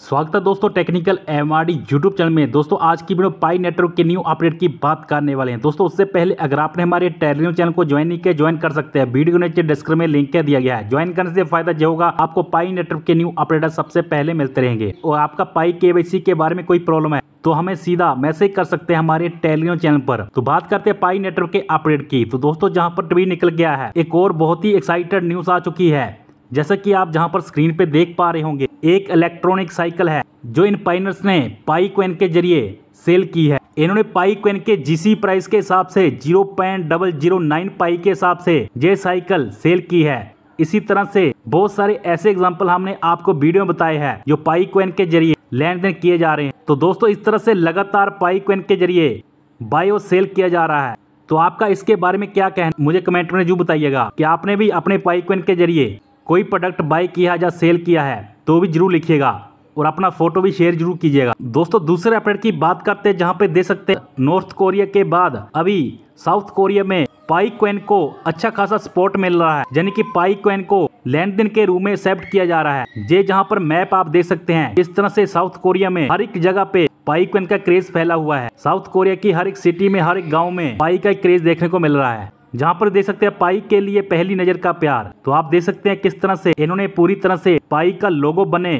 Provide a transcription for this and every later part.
स्वागत है दोस्तों technical M R D YouTube channel में दोस्तों आज की वीडियो पाई नेटवर्क के न्यू अपडेट की बात करने वाले हैं दोस्तों उससे पहले अगर आपने हमारे टेलीग्राम चैनल को ज्वाइन नहीं किया ज्वाइन कर सकते हैं वीडियो नीचे डिस्क्रिप्शन में लिंक दिया गया है ज्वाइन करने से फायदा जो होगा आपको पाई नेटवर्क के न्यू अपडेट सबसे पहले मिलते रहेंगे और आपका पाई के के बारे में कोई प्रॉब्लम है तो हमें सीधा मैसेज कर सकते हैं हमारे टेलीग्राम चैनल पर तो बात करते हैं पाई नेटवर्क के अपडेट की तो दोस्तों जहां पर ट्वीट निकल गया है एक और बहुत ही एक्साइटेड न्यूज आ चुकी है जैसा कि आप जहां पर स्क्रीन पे देख पा रहे होंगे एक इलेक्ट्रॉनिक साइकिल है जो इन पाइनर्स ने पाई क्वेन के जरिए सेल की है इन्होंने पाई क्वेन के जीसी प्राइस के हिसाब से zero point double zero nine Pi के हिसाब से ये साइकिल सेल की है इसी तरह से बहुत सारे ऐसे एग्जाम्पल हमने आपको वीडियो में बताए हैं जो पाई क्वेन के जरिए लेन देन किए जा रहे हैं तो दोस्तों इस तरह से लगातार पाई क्वेन के जरिए बायो सेल किया जा रहा है तो आपका इसके बारे में क्या कहना मुझे कमेंट में जो बताइएगा कि आपने भी अपने पाइक्वेन के जरिए कोई प्रोडक्ट बाई किया है या सेल किया है तो भी जरूर लिखिएगा और अपना फोटो भी शेयर जरूर कीजिएगा दोस्तों दूसरे अपडेट की बात करते हैं जहाँ पे दे सकते हैं नॉर्थ कोरिया के बाद अभी साउथ कोरिया में पाई क्वेन को अच्छा खासा सपोर्ट मिल रहा है यानी कि पाई क्वेन को लेन देन के रूप में एक्सेप्ट किया जा रहा है जे जहाँ पर मैप आप देख सकते हैं इस तरह से साउथ कोरिया में हर एक जगह पे पाई क्वेन का क्रेज फैला हुआ है साउथ कोरिया की हर एक सिटी में हर एक गाँव में पाई का क्रेज देखने को मिल रहा है जहाँ पर देख सकते हैं पाई के लिए पहली नज़र का प्यार तो आप देख सकते हैं किस तरह से इन्होंने पूरी तरह से पाई का लोगो बने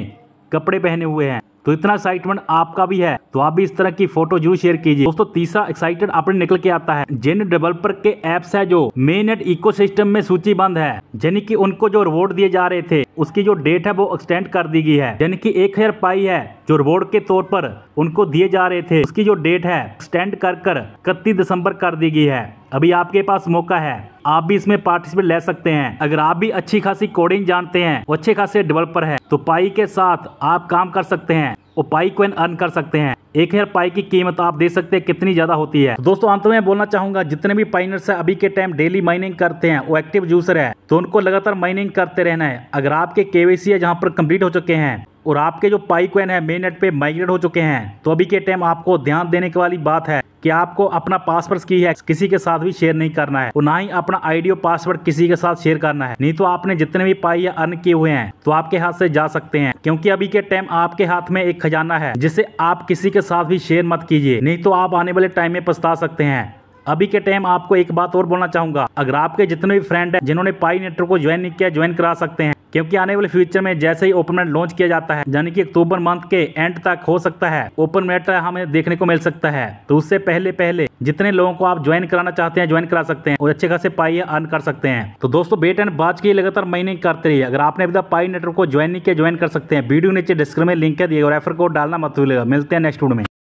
कपड़े पहने हुए हैं तो इतना एक्साइटमेंट आपका भी है तो आप भी इस तरह की फोटो जरूर शेयर कीजिए दोस्तों तीसरा एक्साइटेड आपने निकल के आता है जिन डेवलपर के एप्स है जो मेन नेट इको में सूचीबंद है यानी कि उनको जो रिवॉर्ड दिए जा रहे थे उसकी जो डेट है वो एक्सटेंड कर दी गई है यानी कि एक हजार पाई है जो रिवॉर्ड के तौर पर उनको दिए जा रहे थे उसकी जो डेट है एक्सटेंड कर कर इकतीस दिसंबर कर दी गई है अभी आपके पास मौका है आप भी इसमें पार्टिसिपेट ले सकते हैं अगर आप भी अच्छी खासी कोडिंग जानते हैं अच्छे खासे डेवलपर है तो पाई के साथ आप काम कर सकते हैं और पाई को अर्न कर सकते हैं एक हजार पाई की कीमत आप देख सकते हैं कितनी ज्यादा होती है दोस्तों अंत में बोलना चाहूंगा जितने भी पाइनर्स है अभी के टाइम डेली माइनिंग करते हैं वो एक्टिव यूजर है तो उनको लगातार माइनिंग करते रहना है अगर आपके केवीसी है जहाँ पर कम्प्लीट हो चुके हैं और आपके जो पाई क्वेन है मेन नेट पे माइग्रेट हो चुके हैं तो अभी के टाइम आपको ध्यान देने की वाली बात है कि आपको अपना पासवर्ड की है किसी के साथ भी शेयर नहीं करना है और ना ही अपना आईडी और पासवर्ड किसी के साथ शेयर करना है नहीं तो आपने जितने भी पाई या अर्न किए हुए हैं तो आपके हाथ से जा सकते हैं क्योंकि अभी के टाइम आपके हाथ में एक खजाना है जिसे आप किसी के साथ भी शेयर मत कीजिए नहीं तो आप आने वाले टाइम में पछता सकते हैं अभी के टाइम आपको एक बात और बोलना चाहूंगा अगर आपके जितने भी फ्रेंड है जिन्होंने पाई नेटवर्क को ज्वाइन नहीं किया ज्वाइन करा सकते हैं क्योंकि आने वाले फ्यूचर में जैसे ही ओपन मेट लॉन्च किया जाता है यानी कि अक्टूबर मंथ के एंड तक हो सकता है ओपन मेट हमें देखने को मिल सकता है तो उससे पहले पहले जितने लोगों को आप ज्वाइन कराना चाहते हैं ज्वाइन करा सकते हैं और अच्छे खासे पाई अर्न कर सकते हैं तो दोस्तों बेट एंड बाज की लगातार माइनिंग करते रहिए अगर आपने अभी तक पाई नेटवर्क को ज्वाइन नहीं किया ज्वाइन कर सकते हैं वीडियो नीचे डिस्क्रिप्शन में लिंक है दिए रेफर कोड डालना मत भूलेगा मिलते हैं नेक्स्ट वीडियो में